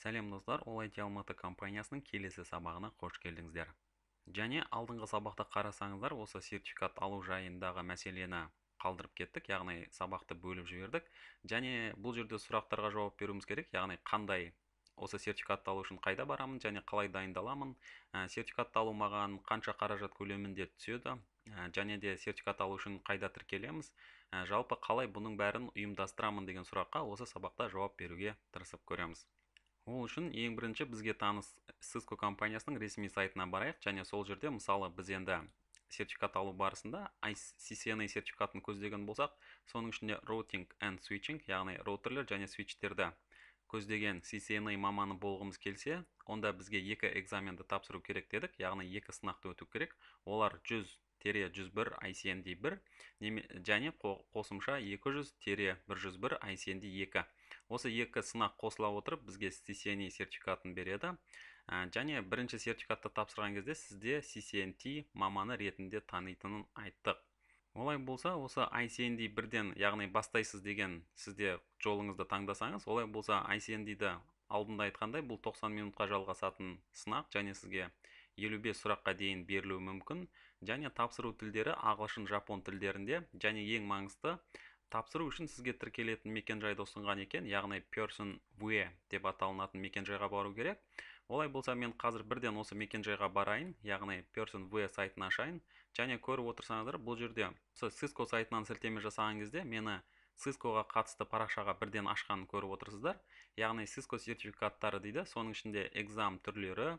сәлем достар ол алматы компаниясының келесі сабағына қош келдіңіздер және алдыңғы сабақта қарасаңыздар осы сертификат алу жайындағы мәселені қалдырып кеттік яғни сабақты бөліп жібердік және бұл жерде сұрақтарға жауап беруіміз керек яғни қандай осы сертификатты алу үшін қайда барамын және қалай дайындаламын ә, сертификатты алу маған қанша қаражат көлемінде түседі ә, және де сертификат алу үшін қайда тіркелеміз ә, жалпы қалай бұның бәрін ұйымдастырамын деген сұраққа осы сабақта жауап беруге тырысып көреміз ол үшін ең бірінші бізге таныс сиско компаниясының ресми сайтына барайық және сол жерде мысалы біз енді сертификат алу барысында CCNA сертификатын көздеген болсақ соның ішінде routing and switching яғни роутерлер және свитчтерді көздеген CCNA маманы болғымыз келсе онда бізге екі экзаменді тапсыру керек дедік яғни екі сынақты өту керек олар 100 тере 101 ICND 1 және қосымша 200 тере 101 ICND 2 осы екі сынақ қосыла отырып бізге CCNA сертификатын береді ә, және бірінші сертификатты тапсырған кезде сізде CCNT маманы ретінде танитынын айттық олай болса осы ICND бірден яғни бастайсыз деген сізде жолыңызды таңдасаңыз олай болса ICND-ді алдында айтқандай бұл 90 минутқа жалғасатын сынақ және сізге 55 сұраққа дейін берілуі мүмкін және тапсыру тілдері ағылшын жапон тілдерінде және ең маңызды тапсыру үшін сізге тіркелетін мекенжайды ұсынған екен яғни person w деп аталынатын мекенжайға бару керек олай болса мен қазір бірден осы мекенжайға барайын яғни person we сайтын ашайын және көріп отырсаңыздар бұл жерде осы cisco сайтынан сілтеме жасаған кезде мені cisco-ға қатысты парақшаға бірден ашқанын көріп отырсыздар яғни cisco сертификаттары дейді соның ішінде экзам түрлері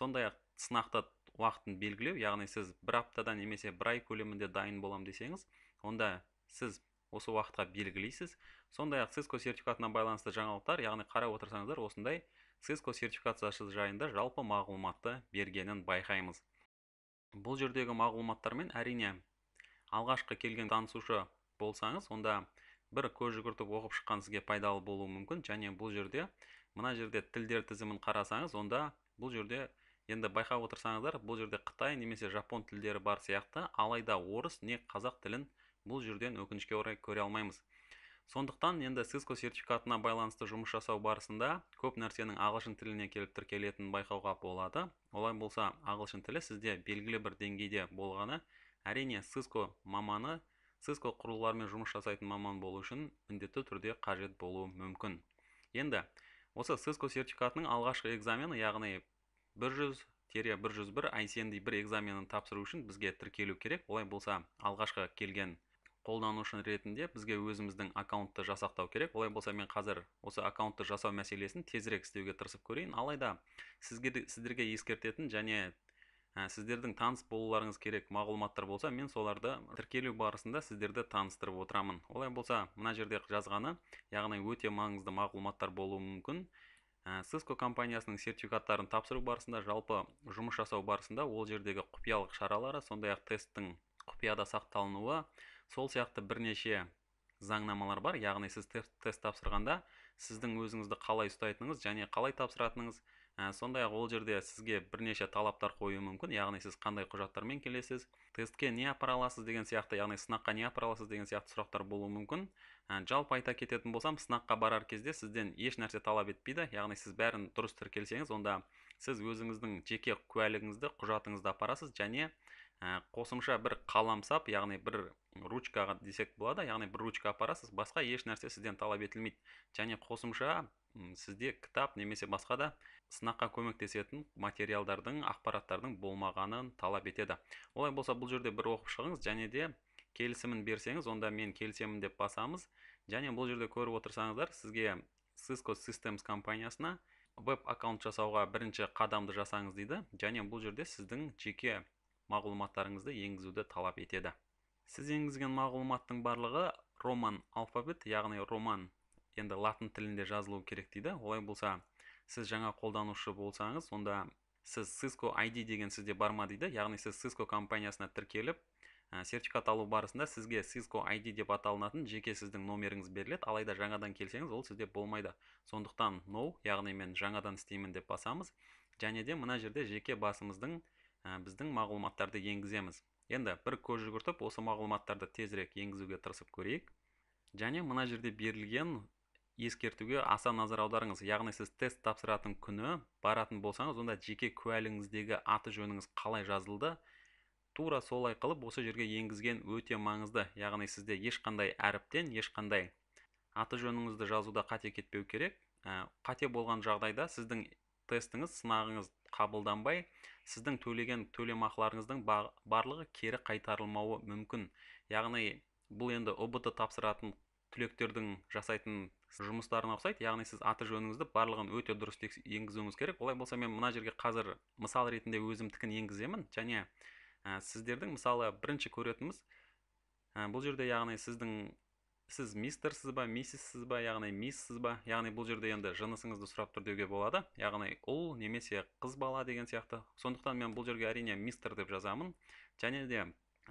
сондай ақ сынақты уақытын белгілеу яғни сіз бір аптада немесе бір ай көлемінде дайын болам десеңіз онда сіз осы уақытқа белгілейсіз сондай ақ циско сертификатына байланысты жаңалықтар яғни қарап отырсаңыздар осындай циско сертификациясы жайында жалпы мағлұматты бергенін байқаймыз бұл жердегі мағлұматтармен әрине алғашқы келген танысушы болсаңыз онда бір көз жүгіртіп оқып шыққан сізге пайдалы болуы мүмкін және бұл жерде мына жерде тілдер тізімін қарасаңыз онда бұл жерде енді байқап отырсаңыздар бұл жерде қытай немесе жапон тілдері бар сияқты алайда орыс не қазақ тілін бұл жерден өкінішке орай көре алмаймыз сондықтан енді cisco сертификатына байланысты жұмыс жасау барысында көп нәрсенің ағылшын тіліне келіп тіркелетінін байқауға болады олай болса ағылшын тілі сізде белгілі бір деңгейде болғаны әрине cisco маманы cisco құрылғыларымен жұмыс жасайтын маман болу үшін міндетті түрде қажет болуы мүмкін енді осы cisco сертификатының алғашқы экзамені яғни 100 тере 101 ICND бір экзаменін тапсыру үшін бізге тіркелу керек олай болса алғашқы келген қолданушы ретінде бізге өзіміздің аккаунтты жасақтау керек олай болса мен қазір осы аккаунтты жасау мәселесін тезірек істеуге тырысып көрейін алайда сізге сіздерге ескертетін және ә, сіздердің таныс болуларыңыз керек мағлұматтар болса мен соларды тіркелу барысында сіздерді таныстырып отырамын олай болса мына жерде жазғаны яғни өте маңызды мағлұматтар болуы мүмкін ә, компаниясының сертификаттарын тапсыру барысында жалпы жұмыс жасау барысында ол жердегі құпиялық шаралары сондай ақ тесттің құпияда сақталынуы сол сияқты бірнеше заңнамалар бар яғни сіз тест тапсырғанда сіздің өзіңізді қалай ұстайтыныңыз және қалай тапсыратыныңыз сондай ақ ол жерде сізге бірнеше талаптар қоюы мүмкін яғни сіз қандай құжаттармен келесіз тестке не апара деген сияқты яғни сынаққа не апара деген сияқты сұрақтар болуы мүмкін ә, жалпы айта кететін болсам сынаққа барар кезде сізден еш нәрсе талап етпейді яғни сіз бәрін дұрыс тіркелсеңіз онда сіз өзіңіздің жеке куәлігіңізді құжатыңызды апарасыз және Ә, қосымша бір қаламсап яғни бір ручкаға десек болады яғни бір ручка апарасыз басқа еш нәрсе сізден талап етілмейді және қосымша сізде кітап немесе басқа да сынаққа көмектесетін материалдардың ақпараттардың болмағанын талап етеді олай болса бұл жерде бір оқып шығыңыз және де келісімін берсеңіз онда мен келісемін деп басамыз және бұл жерде көріп отырсаңыздар сізге Cisco Systems компаниясына веб аккаунт жасауға бірінші қадамды жасаңыз дейді және бұл жерде сіздің жеке мағлұматтарыңызды енгізуді талап етеді сіз енгізген мағлұматтың барлығы роман алфавит яғни роман енді латын тілінде жазылу керек дейді олай болса сіз жаңа қолданушы болсаңыз онда сіз cisco id деген сізде бар ма дейді яғни сіз cisco компаниясына тіркеліп сертификат алу барысында сізге cisco id деп аталынатын жеке сіздің номеріңіз беріледі алайда жаңадан келсеңіз ол сізде болмайды сондықтан no яғни мен жаңадан істеймін деп басамыз және де мына жерде жеке басымыздың Ә, біздің мағлұматтарды енгіземіз енді бір көз жүгіртіп осы мағлұматтарды тезірек енгізуге тырысып көрейік және мына жерде берілген ескертуге аса назар аударыңыз яғни сіз тест тапсыратын күні баратын болсаңыз онда жеке куәлігіңіздегі аты жөніңіз қалай жазылды тура солай қылып осы жерге енгізген өте маңызды яғни сізде ешқандай әріптен ешқандай аты жөніңізді жазуда қате кетпеу керек ә, қате болған жағдайда сіздің тестіңіз сынағыңыз қабылданбай сіздің төлеген төлемақыларыңыздың барлығы кері қайтарылмауы мүмкін яғни бұл енді ұбт тапсыратын түлектердің жасайтын жұмыстарына ұқсайды яғни сіз аты жөніңізді барлығын өте дұрыс енгізуіңіз керек олай болса мен мына жерге қазір мысал ретінде өзімдікін енгіземін және сіздердің мысалы бірінші көретініміз бұл жерде яғни сіздің сіз мистерсіз ба миссиссіз ба яғни миссіз ба яғни бұл жерде енді жынысыңызды сұрап тұр деуге болады яғни ұл немесе қыз бала деген сияқты сондықтан мен бұл жерге әрине мистер деп жазамын және де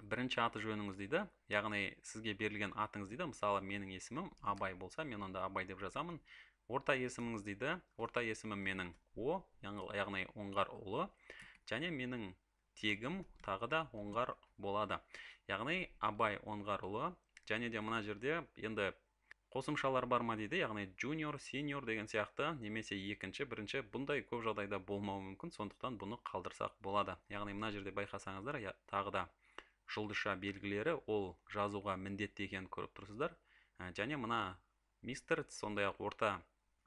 бірінші аты жөніңіз дейді яғни сізге берілген атыңыз дейді мысалы менің есімім абай болса мен онда абай деп жазамын орта есіміңіз дейді орта есімім менің о яғни оңғар ұлы және менің тегім тағы да оңғар болады яғни абай оңғарұлы және де мына жерде енді қосымшалар бар ма дейді яғни junior senior деген сияқты немесе екінші бірінші бұндай көп жағдайда болмауы мүмкін сондықтан бұны қалдырсақ болады яғни мына жерде байқасаңыздар тағы да жұлдызша белгілері ол жазуға міндетті екенін көріп тұрсыздар ә, және мына мистер сондай ақ орта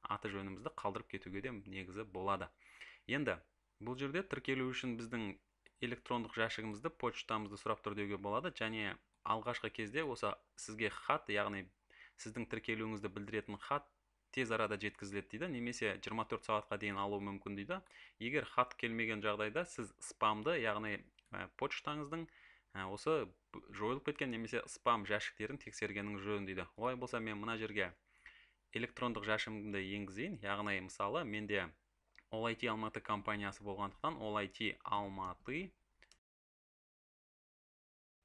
аты жөнімізді қалдырып кетуге де негізі болады енді бұл жерде тіркелу үшін біздің электрондық жәшігімізді почтамызды сұрап тұр деуге болады және алғашқы кезде осы сізге хат яғни сіздің тіркелуіңізді білдіретін хат тез арада жеткізіледі дейді немесе 24 сағатқа дейін алуы мүмкін дейді егер хат келмеген жағдайда сіз спамды яғни ә, почтаңыздың э, осы жойылып кеткен немесе спам жәшіктерін тексергеніңіз жөн дейді олай болса мен мына жерге электрондық жәшігімді енгізейін яғни мысалы менде OLIT алматы компаниясы болғандықтан олайти алматы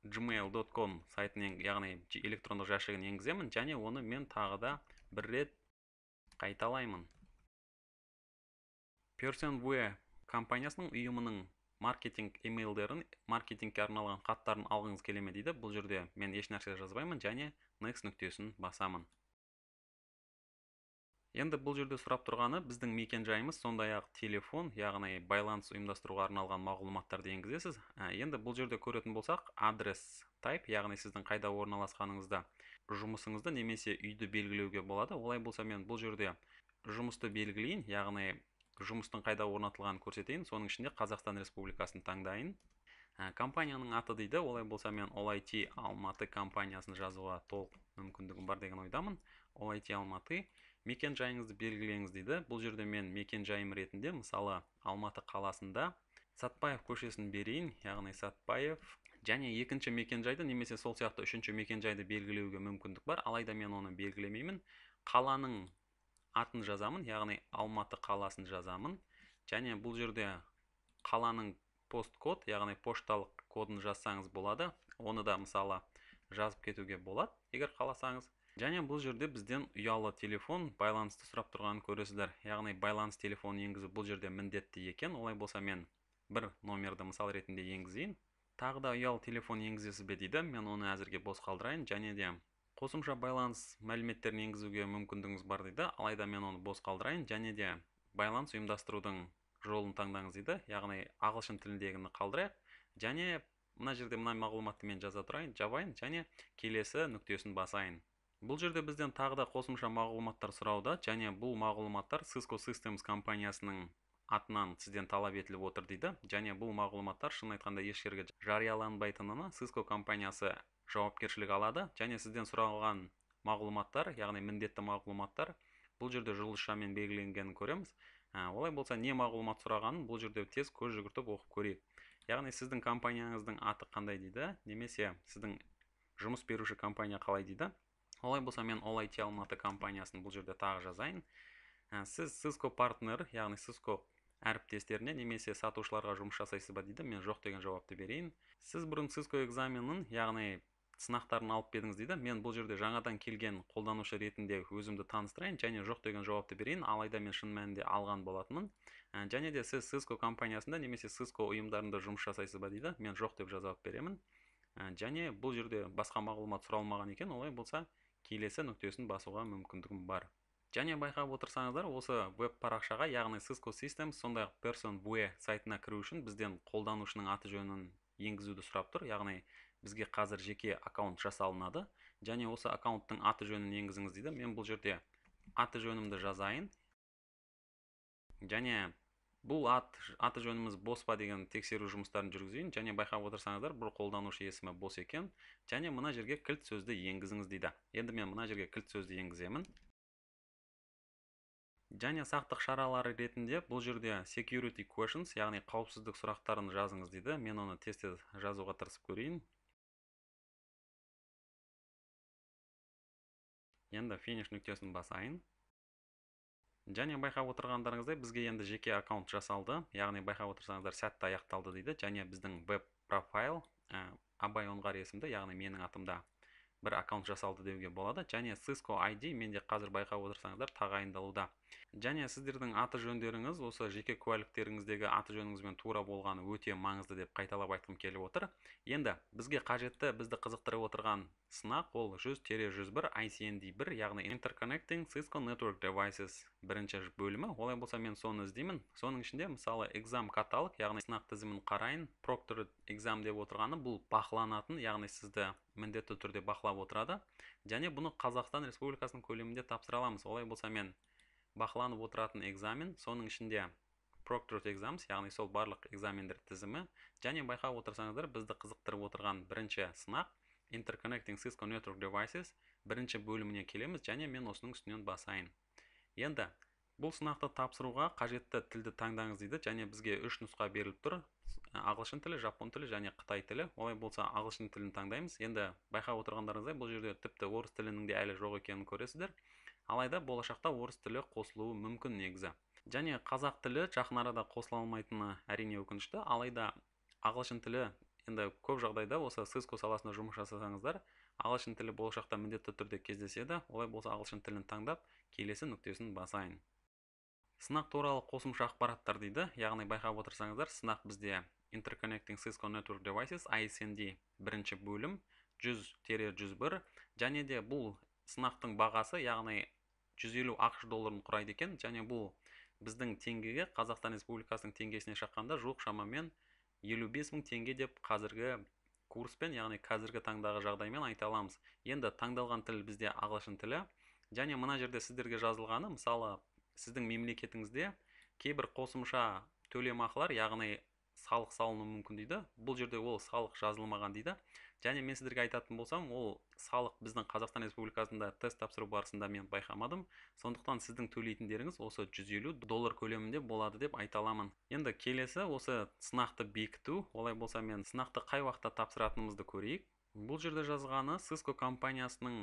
gmail.com сайтын яғни электрондық жәшігін енгіземін және оны мен тағы да бір рет қайталаймын personwe компаниясының ұйымының маркетинг емейлдерін маркетингке арналған хаттарын алғыңыз келе дейді бұл жерде мен еш нәрсе жазбаймын және next нүктесін басамын енді бұл жерде сұрап тұрғаны біздің мекенжайымыз сондай-ақ телефон яғни байланыс ұйымдастыруға арналған мағлұматтарды енгізесіз ә, енді бұл жерде көретін болсақ адрес type яғни сіздің қайда орналасқаныңызда жұмысыңызды немесе үйді белгілеуге болады олай болса мен бұл жерде жұмысты белгілейін яғни жұмыстың қайда орнатылғанын көрсетейін соның ішінде қазақстан республикасын таңдайын ә, компанияның аты дейді олай болса мен олайти алматы компаниясын жазуға толық мүмкіндігім бар деген ойдамын олайти алматы мекен жайыңызды белгілеңіз дейді бұл жерде мен мекен жайым ретінде мысалы алматы қаласында сатпаев көшесін берейін яғни сатпаев және екінші мекен жайды, немесе сол сияқты үшінші мекен жайды белгілеуге мүмкіндік бар алайда мен оны белгілемеймін қаланың атын жазамын яғни алматы қаласын жазамын және бұл жерде қаланың посткод яғни пошталық кодын жазсаңыз болады оны да мысалы жазып кетуге болады егер қаласаңыз және бұл жерде бізден ұялы телефон байланысты сұрап тұрғанын көресіздер яғни байланыс телефонын енгізу бұл жерде міндетті екен олай болса мен бір номерді мысал ретінде енгізейін тағы да ұялы телефон енгізесіз бе дейді мен оны әзірге бос қалдырайын және де қосымша байланыс мәліметтерін енгізуге мүмкіндігіңіз бар дейді алайда мен оны бос қалдырайын және де байланыс ұйымдастырудың жолын таңдаңыз дейді яғни ағылшын тіліндегіні қалдырайық және мына жерде мына мағлұматты мен жаза тұрайын жабайын және келесі нүктесін басайын бұл жерде бізден тағы да қосымша мағлұматтар сұрауда және бұл мағлұматтар Cisco Systems компаниясының атынан сізден талап етіліп отыр дейді және бұл мағлұматтар шын айтқанда еш жерге жарияланбайтынына Cisco компаниясы жауапкершілік алады және сізден сұралған мағлұматтар яғни міндетті мағлұматтар бұл жерде жұлдызшамен белгіленгенін көреміз ә, олай болса не мағлұмат сұрағанын бұл жерде тез көз жүгіртіп оқып көрейік яғни сіздің компанияңыздың аты қандай дейді немесе сіздің жұмыс беруші компания қалай дейді олай болса мен ол айти алматы компаниясын бұл жерде тағы жазайын ә, э, сіз cisco партнер яғни cisco әріптестеріне немесе сатушыларға жұмыс жасайсыз ба дейді мен жоқ деген жауапты берейін сіз бұрын cisco экзаменін яғни сынақтарын алып па дейді мен бұл жерде жаңадан келген қолданушы ретінде өзімді таныстырайын және жоқ деген жауапты берейін алайда мен шын мәнінде алған болатынмын ә, және де сіз cisco компаниясында немесе cisco ұйымдарында жұмыс жасайсыз ба дейді мен жоқ деп жауап беремін ә, және бұл жерде басқа мағлұмат сұралмаған екен олай болса келесі нүктесін басуға мүмкіндігім бар және байқап отырсаңыздар осы веб парақшаға яғни cisco systems сондай ақ person сайтына кіру үшін бізден қолданушының аты жөнін енгізуді сұрап тұр яғни бізге қазір жеке аккаунт жасалынады және осы аккаунттың аты жөнін енгізіңіз дейді мен бұл жерде аты жөнімді жазайын және бұл ат аты жөніміз бос па деген тексеру жұмыстарын жүргізейін және байқап отырсаңыздар бір қолданушы есімі бос екен және мына жерге кілт сөзді енгізіңіз дейді енді мен мына жерге кілт сөзді енгіземін және сақтық шаралары ретінде бұл жерде security questions яғни қауіпсіздік сұрақтарын жазыңыз дейді мен оны тез тез жазуға тырысып көрейін енді финиш нүктесін басайын және байқап отырғандарыңыздай бізге енді жеке аккаунт жасалды яғни байқап отырсаңыздар сәтті аяқталды дейді және біздің веб профайл абай оңғар есімді яғни менің атымда бір аккаунт жасалды деуге болады және cisco id менде қазір байқап отырсаңыздар тағайындалуда және сіздердің аты жөндеріңіз осы жеке куәліктеріңіздегі аты жөніңізбен тура болғаны өте маңызды деп қайталап айтқым келіп отыр енді бізге қажетті бізді қызықтырып отырған сынақ ол 100 тере 101 ICND 1 яғни Interconnecting Cisco Network Devices бірінші бөлімі олай болса мен соны іздеймін соның ішінде мысалы экзам каталог яғни сынақ тізімін қарайын Proctor экзам деп отырғаны бұл бақыланатын яғни сізді міндетті түрде бақылап отырады және бұны Қазақстан Республикасының көлемінде тапсыра аламыз олай болса мен бақыланып отыратын экзамен соның ішінде proctored exams яғни сол барлық экзамендер тізімі және байқап отырсаңыздар бізді қызықтырып отырған бірінші сынақ interconnecting cisco network devices бірінші бөліміне келеміз және мен осының үстінен басайын енді бұл сынақты тапсыруға қажетті тілді таңдаңыз дейді және бізге үш нұсқа беріліп тұр ә, ағылшын тілі жапон тілі және қытай тілі олай болса ағылшын тілін таңдаймыз енді байқап отырғандарыңыздай бұл жерде тіпті орыс тілінің де әлі жоқ екенін көресіздер алайда болашақта орыс тілі қосылуы мүмкін негізі және қазақ тілі жақын арада қосыла алмайтыны әрине өкінішті алайда ағылшын тілі енді көп жағдайда осы сыско саласында жұмыс жасасаңыздар ағылшын тілі болашақта міндетті түрде кездеседі олай болса ағылшын тілін таңдап келесі нүктесін басайын сынақ туралы қосымша ақпараттар дейді яғни байқап отырсаңыздар сынақ бізде interconnecting cisco network devices isnd бірінші бөлім 100 101 және де бұл сынақтың бағасы яғни 150 ақш долларын құрайды екен және бұл біздің теңгеге қазақстан республикасының теңгесіне шаққанда жоқ шамамен 55 мың теңге деп қазіргі курспен яғни қазіргі таңдағы жағдаймен айта аламыз енді таңдалған тіл бізде ағылшын тілі және мына жерде сіздерге жазылғаны мысалы сіздің мемлекетіңізде кейбір қосымша төлемақылар яғни салық салынуы мүмкін дейді бұл жерде ол салық жазылмаған дейді және мен сіздерге айтатын болсам ол салық біздің қазақстан республикасында тест тапсыру барысында мен байқамадым сондықтан сіздің төлейтіндеріңіз осы 150 доллар көлемінде болады деп айта аламын енді келесі осы сынақты бекіту олай болса мен сынақты қай уақытта тапсыратынымызды көрейік бұл жерде жазғаны сыско компаниясының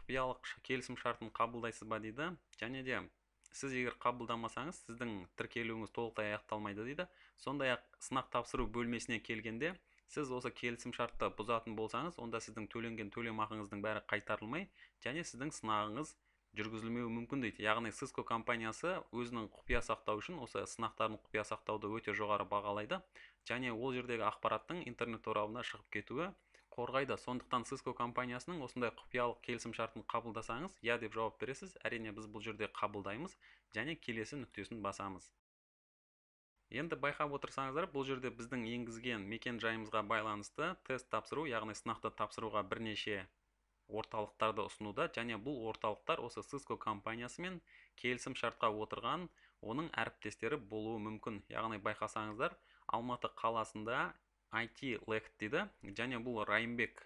құпиялық келісім шартын қабылдайсыз ба дейді және де сіз егер қабылдамасаңыз сіздің тіркелуіңіз толықтай аяқталмайды дейді сондай ақ сынақ тапсыру бөлмесіне келгенде сіз осы келісім шартты бұзатын болсаңыз онда сіздің төленген төлемақыңыздың бәрі қайтарылмай және сіздің сынағыңыз жүргізілмеуі мүмкін дейді яғни сиско компаниясы өзінің құпия сақтау үшін осы сынақтарын құпия сақтауды өте жоғары бағалайды және ол жердегі ақпараттың интернет торабына шығып кетуі қорғайды сондықтан cisco компаниясының осындай құпиялық келісім шартын қабылдасаңыз иә деп жауап бересіз әрине біз бұл жерде қабылдаймыз және келесі нүктесін басамыз енді байқап отырсаңыздар бұл жерде біздің енгізген мекен жайымызға байланысты тест тапсыру яғни сынақты тапсыруға бірнеше орталықтарды ұсынуда және бұл орталықтар осы cisco компаниясымен келісім шартқа отырған оның әріптестері болуы мүмкін яғни байқасаңыздар алматы қаласында IT Lect дейді және бұл Райымбек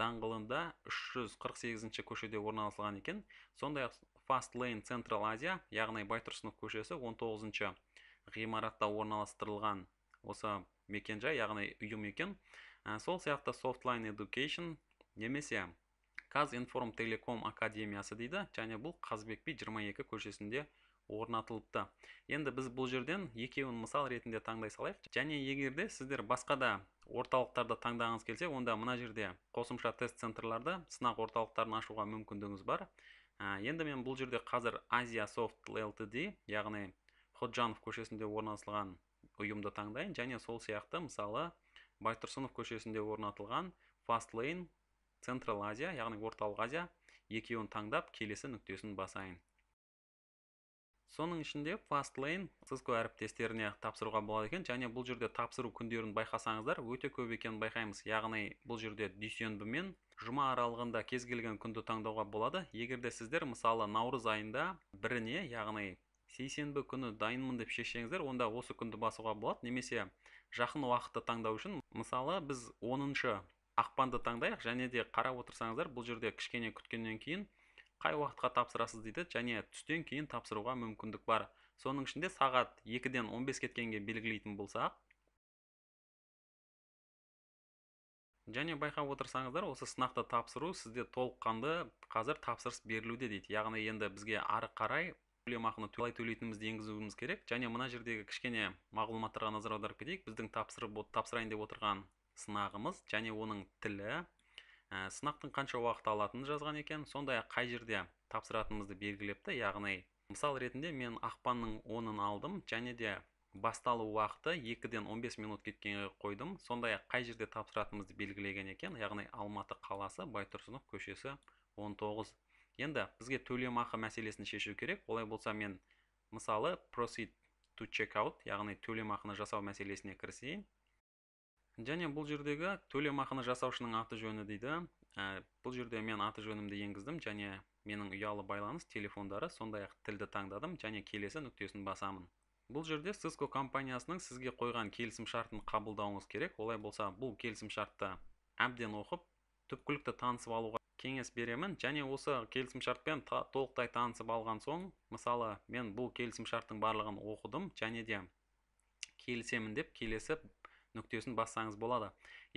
даңғылында 348-ші көшеде орналасылған екен сондай-ақ Fast Lane Central Asia яғни Байтұрсынов көшесі 19-ші ғимаратта орналастырылған осы мекенжай яғни үйім екен ә, сол сияқты Softline Education немесе информ Телеком Академиясы дейді және бұл Қазбек би 22 көшесінде орнатылыпты енді біз бұл жерден екеуін мысал ретінде таңдай салайық және егерде сіздер басқа да орталықтарды таңдағыңыз келсе онда мына жерде қосымша тест центрларды сынақ орталықтарын ашуға мүмкіндігіңіз бар енді мен бұл жерде қазір азия софт ltd яғни ходжанов көшесінде орналасылған ұйымды таңдайын және сол сияқты мысалы байтұрсынов көшесінде орнатылған fastlane Central азия яғни орталық азия екеуін таңдап келесі нүктесін басайын соның ішінде fastlane cisco әріптестеріне тапсыруға болады екен және бұл жерде тапсыру күндерін байқасаңыздар өте көп екенін байқаймыз яғни бұл жерде дүйсенбі мен жұма аралығында кез келген күнді таңдауға болады егер де сіздер мысалы наурыз айында біріне яғни сейсенбі күні дайынмын деп шешсеңіздер онда осы күнді басуға болады немесе жақын уақытты таңдау үшін мысалы біз оныншы ақпанды таңдайық және де қарап отырсаңыздар бұл жерде кішкене күткеннен кейін қай уақытқа тапсырасыз дейді және түстен кейін тапсыруға мүмкіндік бар соның ішінде сағат 2-ден 15 кеткенге белгілейтін болсақ және байқап отырсаңыздар осы сынақты тапсыру сізде толыққанды қазір тапсырыс берілуде дейді яғни енді бізге ары қарай төлемақыны қалай төлейтінімізді енгізуіміз керек және мына жердегі кішкене мағлұматтарға назар аударып кетейік біздің тапсырып тапсырайын деп отырған сынағымыз және оның тілі ә, сынақтың қанша уақыт алатынын жазған екен сондай ақ қай жерде тапсыратынымызды белгілепті яғни мысал ретінде мен ақпанның онын алдым және де басталу уақыты 2-ден 15 минут кеткенге қойдым сондай ақ қай жерде тапсыратынымызды белгілеген екен яғни алматы қаласы байтұрсынов көшесі 19 енді бізге төлемақы мәселесін шешу керек олай болса мен мысалы proceed to check out яғни төлемақыны жасау мәселесіне кірісейін және бұл жердегі төлемақыны жасаушының аты жөні дейді ә, бұл жерде мен аты жөнімді енгіздім және менің ұялы байланыс телефондары сондай ақ тілді таңдадым және келесі нүктесін басамын бұл жерде Cisco компаниясының сізге қойған келісім шартын қабылдауыңыз керек олай болса бұл келісім шартты әбден оқып түпкілікті танысып алуға кеңес беремін және осы келісім шартпен та, толықтай танысып алған соң мысалы мен бұл келісім шарттың барлығын оқыдым және де келісемін деп келесі нүктесін бассаңыз болады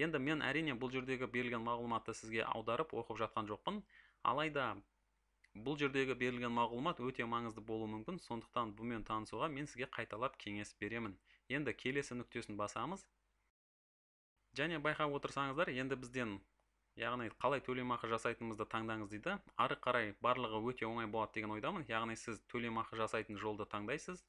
енді мен әрине бұл жердегі берілген мағлұматты сізге аударып оқып жатқан жоқпын алайда бұл жердегі берілген мағлұмат өте маңызды болуы мүмкін сондықтан бұмен танысуға мен сізге қайталап кеңес беремін енді келесі нүктесін басамыз және байқап отырсаңыздар енді бізден яғни қалай төлемақы жасайтынымызды таңдаңыз дейді ары қарай барлығы өте оңай болады деген ойдамын яғни сіз төлемақы жасайтын жолды таңдайсыз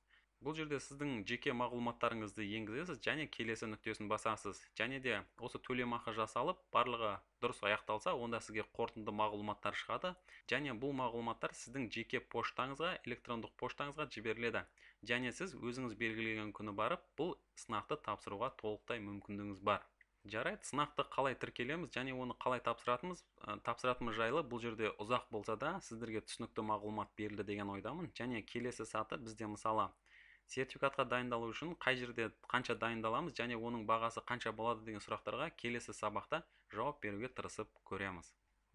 бұл жерде сіздің жеке мағлұматтарыңызды енгізесіз және келесі нүктесін басасыз және де осы төлемақы жасалып барлығы дұрыс аяқталса онда сізге қорытынды мағлұматтар шығады және бұл мағлұматтар сіздің жеке поштаңызға электрондық поштаңызға жіберіледі және сіз өзіңіз белгілеген күні барып бұл сынақты тапсыруға толықтай мүмкіндігіңіз бар жарайды сынақты қалай тіркелеміз және оны қалай тапсыратынымыз ә, тапсыратынымыз жайлы бұл жерде ұзақ болса да сіздерге түсінікті мағлұмат берілді деген ойдамын және келесі саты бізде мысалы сертификатқа дайындалу үшін қай жерде қанша дайындаламыз және оның бағасы қанша болады деген сұрақтарға келесі сабақта жауап беруге тырысып көреміз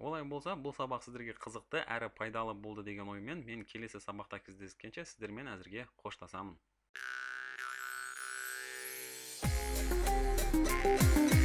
олай болса бұл сабақ сіздерге қызықты әрі пайдалы болды деген оймен мен келесі сабақта кездескенше сіздермен әзірге қоштасамын